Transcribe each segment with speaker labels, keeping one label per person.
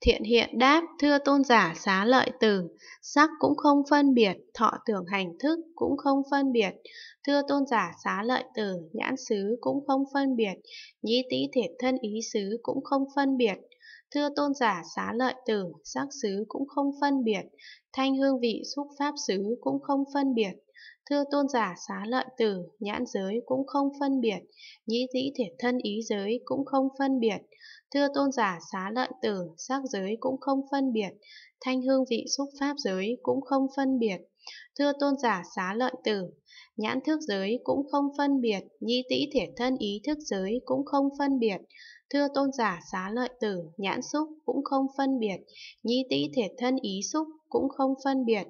Speaker 1: Thiện hiện đáp, thưa tôn giả xá lợi từ, sắc cũng không phân biệt, thọ tưởng hành thức cũng không phân biệt. Thưa tôn giả xá lợi từ, nhãn xứ cũng không phân biệt, nhĩ tĩ thể thân ý xứ cũng không phân biệt. Thưa tôn giả xá lợi tử, sắc xứ cũng không phân biệt, thanh hương vị xúc pháp xứ cũng không phân biệt. Thưa tôn giả xá lợi tử, nhãn giới cũng không phân biệt, nhĩ dĩ thể thân ý giới cũng không phân biệt. Thưa tôn giả xá lợi tử, sắc giới cũng không phân biệt, thanh hương vị xúc pháp giới cũng không phân biệt. Thưa tôn giả xá lợi tử, nhãn thức giới cũng không phân biệt, nhĩ tĩ thể thân ý thức giới cũng không phân biệt. Thưa tôn giả xá lợi tử, nhãn xúc cũng không phân biệt, nhĩ tĩ thể thân ý xúc cũng không phân biệt.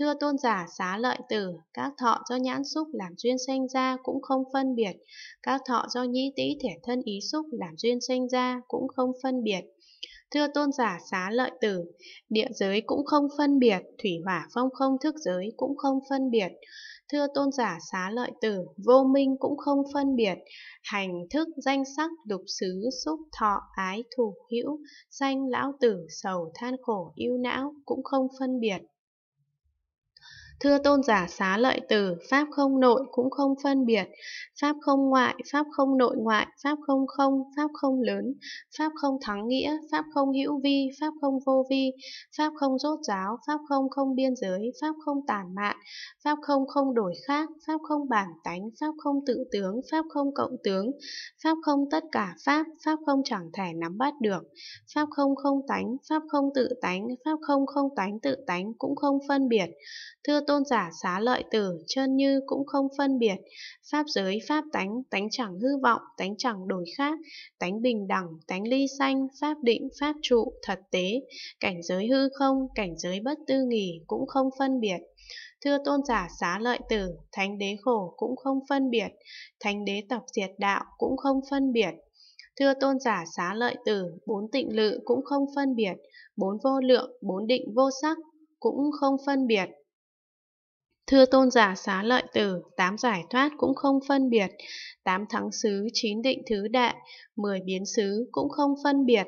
Speaker 1: Thưa tôn giả xá lợi tử, các thọ do nhãn xúc làm duyên sanh ra cũng không phân biệt, các thọ do nhĩ tĩ thể thân ý xúc làm duyên sanh ra cũng không phân biệt. Thưa tôn giả xá lợi tử, địa giới cũng không phân biệt, thủy hỏa phong không thức giới cũng không phân biệt. Thưa tôn giả xá lợi tử, vô minh cũng không phân biệt, hành thức danh sắc đục xứ xúc thọ ái thủ hữu, sanh lão tử sầu than khổ yêu não cũng không phân biệt. Thưa tôn giả xá lợi tử, Pháp không nội cũng không phân biệt, Pháp không ngoại, Pháp không nội ngoại, Pháp không không, Pháp không lớn, Pháp không thắng nghĩa, Pháp không hữu vi, Pháp không vô vi, Pháp không rốt ráo Pháp không không biên giới, Pháp không tản mạn, Pháp không không đổi khác, Pháp không bản tánh, Pháp không tự tướng, Pháp không cộng tướng, Pháp không tất cả Pháp, Pháp không chẳng thể nắm bắt được, Pháp không không tánh, Pháp không tự tánh, Pháp không không tánh tự tánh cũng không phân biệt. Thưa tôn giả xá lợi tử chân như cũng không phân biệt, pháp giới pháp tánh, tánh chẳng hư vọng, tánh chẳng đổi khác, tánh bình đẳng, tánh ly sanh, pháp định, pháp trụ, thật tế, cảnh giới hư không, cảnh giới bất tư nghỉ cũng không phân biệt. Thưa tôn giả xá lợi tử, thánh đế khổ cũng không phân biệt, thánh đế tập diệt đạo cũng không phân biệt. Thưa tôn giả xá lợi tử, bốn tịnh lự cũng không phân biệt, bốn vô lượng, bốn định vô sắc cũng không phân biệt. Thưa tôn giả xá lợi tử, tám giải thoát cũng không phân biệt, tám thắng xứ chín định thứ đại, mười biến xứ cũng không phân biệt,